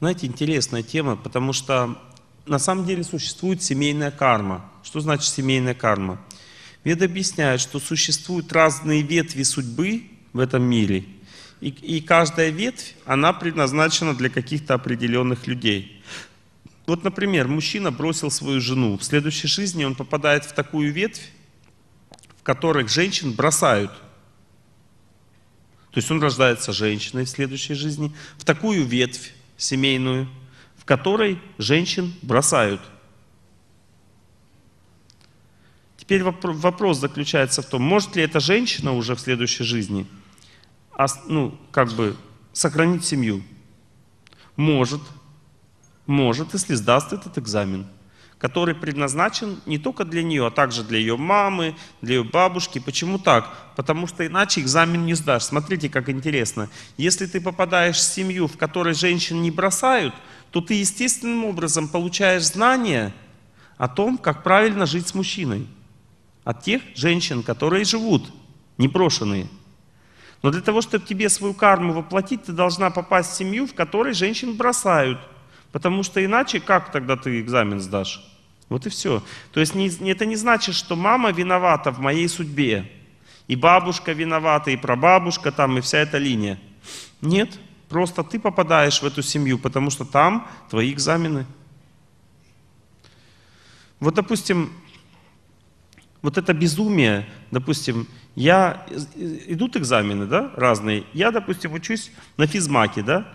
Знаете, интересная тема, потому что на самом деле существует семейная карма. Что значит семейная карма? Веда объясняет, что существуют разные ветви судьбы в этом мире, и, и каждая ветвь, она предназначена для каких-то определенных людей. Вот, например, мужчина бросил свою жену. В следующей жизни он попадает в такую ветвь, в которых женщин бросают. То есть он рождается женщиной в следующей жизни, в такую ветвь, семейную, в которой женщин бросают. Теперь вопрос заключается в том, может ли эта женщина уже в следующей жизни ну, как бы сохранить семью? Может, может, если сдаст этот экзамен – который предназначен не только для нее, а также для ее мамы, для ее бабушки. Почему так? Потому что иначе экзамен не сдашь. Смотрите, как интересно. Если ты попадаешь в семью, в которой женщин не бросают, то ты естественным образом получаешь знания о том, как правильно жить с мужчиной. От тех женщин, которые живут, непрошенные. Но для того, чтобы тебе свою карму воплотить, ты должна попасть в семью, в которой женщин бросают – Потому что иначе как тогда ты экзамен сдашь? Вот и все. То есть не, это не значит, что мама виновата в моей судьбе, и бабушка виновата, и прабабушка там, и вся эта линия. Нет, просто ты попадаешь в эту семью, потому что там твои экзамены. Вот, допустим, вот это безумие, допустим, я, э, идут экзамены, да, разные. Я, допустим, учусь на физмаке, да,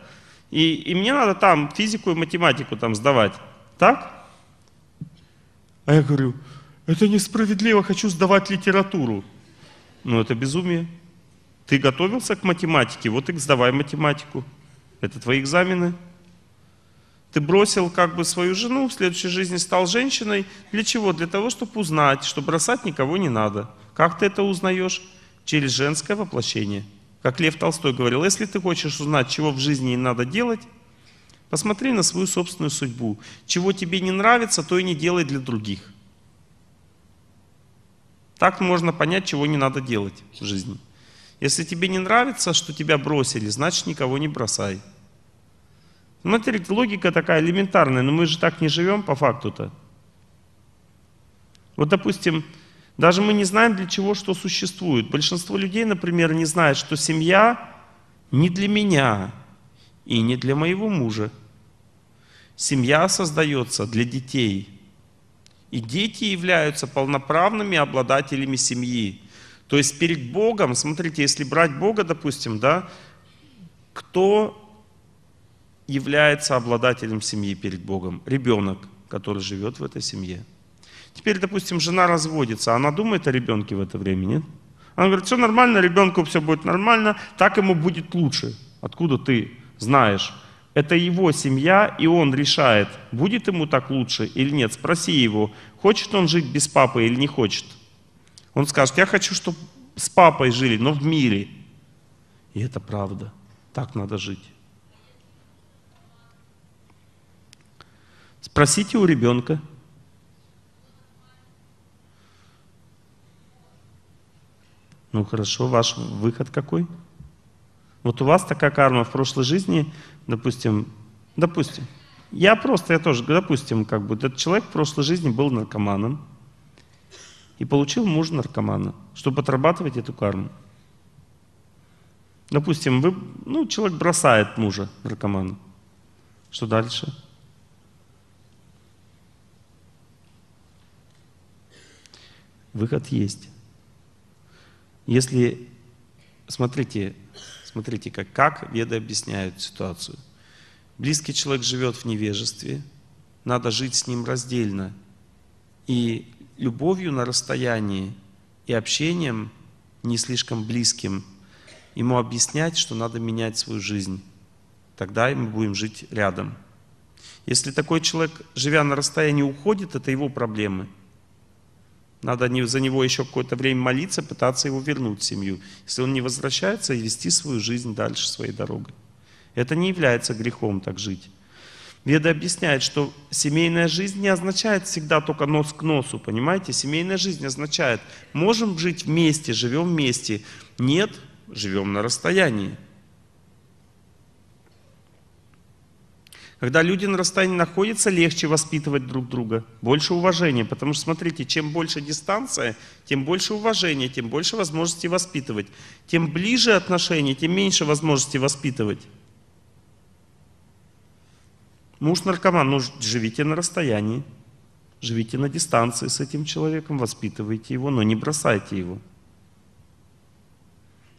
и, и мне надо там физику и математику там сдавать, так? А я говорю, это несправедливо, хочу сдавать литературу. Ну, это безумие. Ты готовился к математике, вот и сдавай математику. Это твои экзамены. Ты бросил как бы свою жену, в следующей жизни стал женщиной. Для чего? Для того, чтобы узнать, что бросать никого не надо. Как ты это узнаешь? Через женское воплощение. Как Лев Толстой говорил, если ты хочешь узнать, чего в жизни не надо делать, Посмотри на свою собственную судьбу. Чего тебе не нравится, то и не делай для других. Так можно понять, чего не надо делать в жизни. Если тебе не нравится, что тебя бросили, значит никого не бросай. Смотрите, логика такая элементарная, но мы же так не живем по факту-то. Вот, допустим, даже мы не знаем, для чего что существует. Большинство людей, например, не знает, что семья не для меня и не для моего мужа. Семья создается для детей. И дети являются полноправными обладателями семьи. То есть перед Богом, смотрите, если брать Бога, допустим, да, кто является обладателем семьи перед Богом? Ребенок, который живет в этой семье. Теперь, допустим, жена разводится, она думает о ребенке в это время, нет? Она говорит, все нормально, ребенку все будет нормально, так ему будет лучше. Откуда ты знаешь? Это его семья, и он решает, будет ему так лучше или нет. Спроси его, хочет он жить без папы или не хочет. Он скажет, я хочу, чтобы с папой жили, но в мире. И это правда. Так надо жить. Спросите у ребенка. Ну хорошо, ваш выход какой? Вот у вас такая карма в прошлой жизни, допустим, допустим, я просто, я тоже, допустим, как бы, этот человек в прошлой жизни был наркоманом и получил мужа наркомана, чтобы отрабатывать эту карму. Допустим, вы, ну, человек бросает мужа наркомана. Что дальше? Выход есть. Если, смотрите, смотрите как как веды объясняют ситуацию. Близкий человек живет в невежестве, надо жить с ним раздельно. И любовью на расстоянии, и общением не слишком близким ему объяснять, что надо менять свою жизнь. Тогда мы будем жить рядом. Если такой человек, живя на расстоянии, уходит, это его проблемы – надо за него еще какое-то время молиться, пытаться его вернуть в семью. Если он не возвращается, и вести свою жизнь дальше своей дорогой. Это не является грехом так жить. Веда объясняет, что семейная жизнь не означает всегда только нос к носу, понимаете? Семейная жизнь означает, можем жить вместе, живем вместе. Нет, живем на расстоянии. Когда люди на расстоянии находятся, легче воспитывать друг друга, больше уважения. Потому что, смотрите, чем больше дистанция, тем больше уважения, тем больше возможностей воспитывать. Тем ближе отношения, тем меньше возможностей воспитывать. Муж наркоман, ну живите на расстоянии, живите на дистанции с этим человеком, воспитывайте его, но не бросайте его.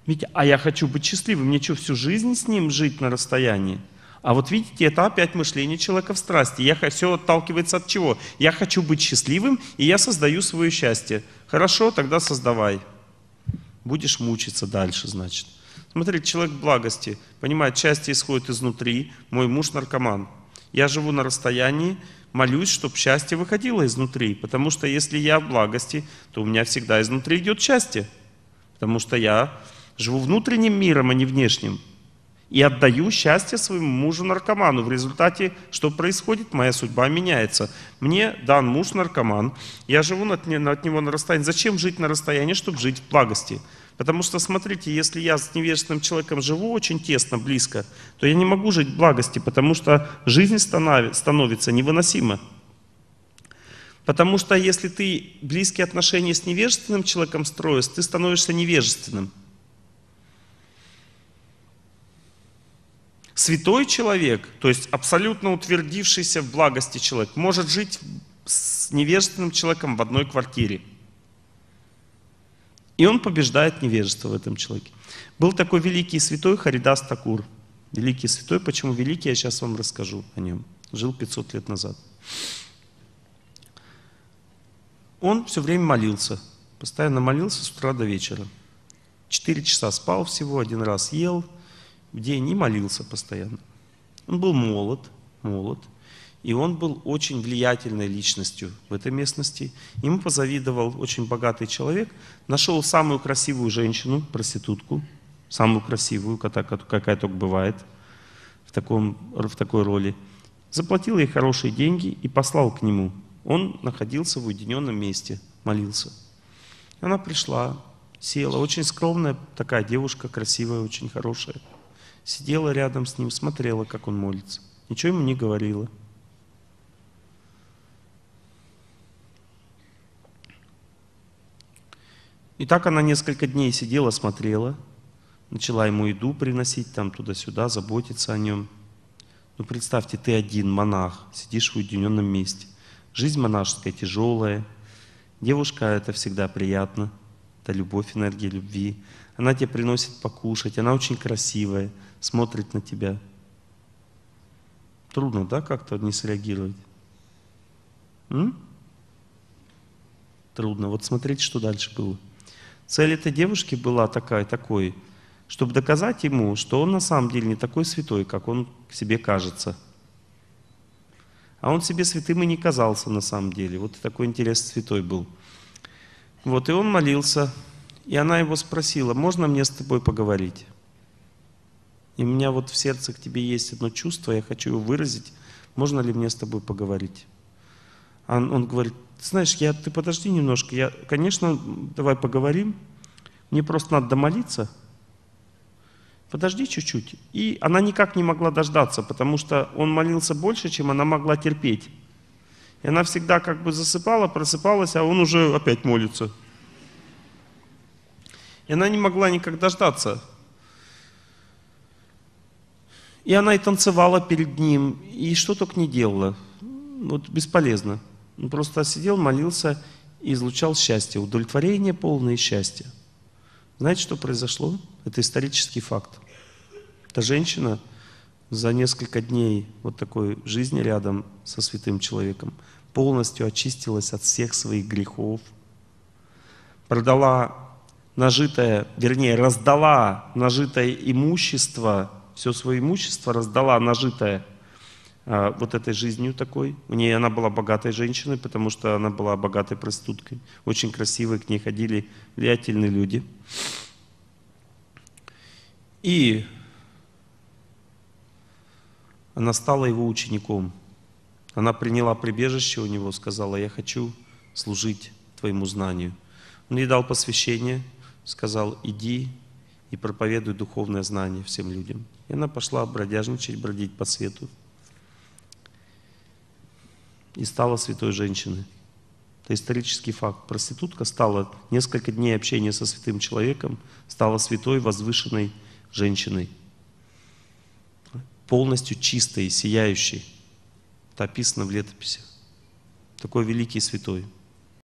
Видите, а я хочу быть счастливым, мне что, всю жизнь с ним жить на расстоянии? А вот видите, это опять мышление человека в страсти. Я все отталкивается от чего? Я хочу быть счастливым, и я создаю свое счастье. Хорошо, тогда создавай. Будешь мучиться дальше, значит. Смотрите, человек благости, понимает, счастье исходит изнутри, мой муж наркоман. Я живу на расстоянии, молюсь, чтобы счастье выходило изнутри, потому что если я в благости, то у меня всегда изнутри идет счастье, потому что я живу внутренним миром, а не внешним и отдаю счастье своему мужу-наркоману. В результате, что происходит, моя судьба меняется. Мне дан муж-наркоман, я живу от него на расстоянии. Зачем жить на расстоянии, чтобы жить в благости? Потому что, смотрите, если я с невежественным человеком живу очень тесно, близко, то я не могу жить в благости, потому что жизнь становится невыносима. Потому что если ты близкие отношения с невежественным человеком строишь, ты становишься невежественным – Святой человек, то есть абсолютно утвердившийся в благости человек, может жить с невежественным человеком в одной квартире. И он побеждает невежество в этом человеке. Был такой великий святой Харидас Такур. Великий святой, почему великий, я сейчас вам расскажу о нем. Жил 500 лет назад. Он все время молился, постоянно молился с утра до вечера. Четыре часа спал всего, один раз ел, в день и молился постоянно. Он был молод, молод, и он был очень влиятельной личностью в этой местности. Ему позавидовал очень богатый человек, нашел самую красивую женщину, проститутку, самую красивую, какая только бывает в, таком, в такой роли. Заплатил ей хорошие деньги и послал к нему. Он находился в уединенном месте, молился. Она пришла, села, очень скромная такая девушка, красивая, очень хорошая сидела рядом с ним, смотрела, как он молится, ничего ему не говорила. И так она несколько дней сидела, смотрела, начала ему еду приносить там туда-сюда, заботиться о нем. Ну представьте, ты один монах, сидишь в уединенном месте. Жизнь монашеская тяжелая. Девушка это всегда приятно – это любовь, энергия любви. Она тебе приносит покушать, она очень красивая, смотрит на тебя. Трудно, да, как-то не среагировать? М? Трудно. Вот смотрите, что дальше было. Цель этой девушки была такая, такой, чтобы доказать ему, что он на самом деле не такой святой, как он себе кажется. А он себе святым и не казался на самом деле. Вот такой интерес святой был. Вот, и он молился. И она его спросила, можно мне с тобой поговорить? И у меня вот в сердце к тебе есть одно чувство, я хочу его выразить. Можно ли мне с тобой поговорить? Он, он говорит, знаешь, я, ты подожди немножко, я, конечно, давай поговорим. Мне просто надо домолиться. Подожди чуть-чуть. И она никак не могла дождаться, потому что он молился больше, чем она могла терпеть. И она всегда как бы засыпала, просыпалась, а он уже опять молится. И она не могла никак дождаться. И она и танцевала перед ним, и что только не делала. Вот бесполезно. Он просто сидел, молился и излучал счастье, удовлетворение полное счастье. Знаете, что произошло? Это исторический факт. Эта женщина – за несколько дней вот такой жизни рядом со святым человеком полностью очистилась от всех своих грехов, продала нажитое, вернее, раздала нажитое имущество, все свое имущество раздала нажитое а, вот этой жизнью такой. У нее она была богатой женщиной, потому что она была богатой проституткой. Очень красивой, к ней ходили влиятельные люди. И она стала его учеником. Она приняла прибежище у него, сказала, я хочу служить твоему знанию. Он ей дал посвящение, сказал, иди и проповедуй духовное знание всем людям. И она пошла бродяжничать, бродить по свету. И стала святой женщиной. Это исторический факт. Проститутка стала несколько дней общения со святым человеком, стала святой, возвышенной женщиной полностью чистой, сияющий, Это описано в летописях. Такой великий святой.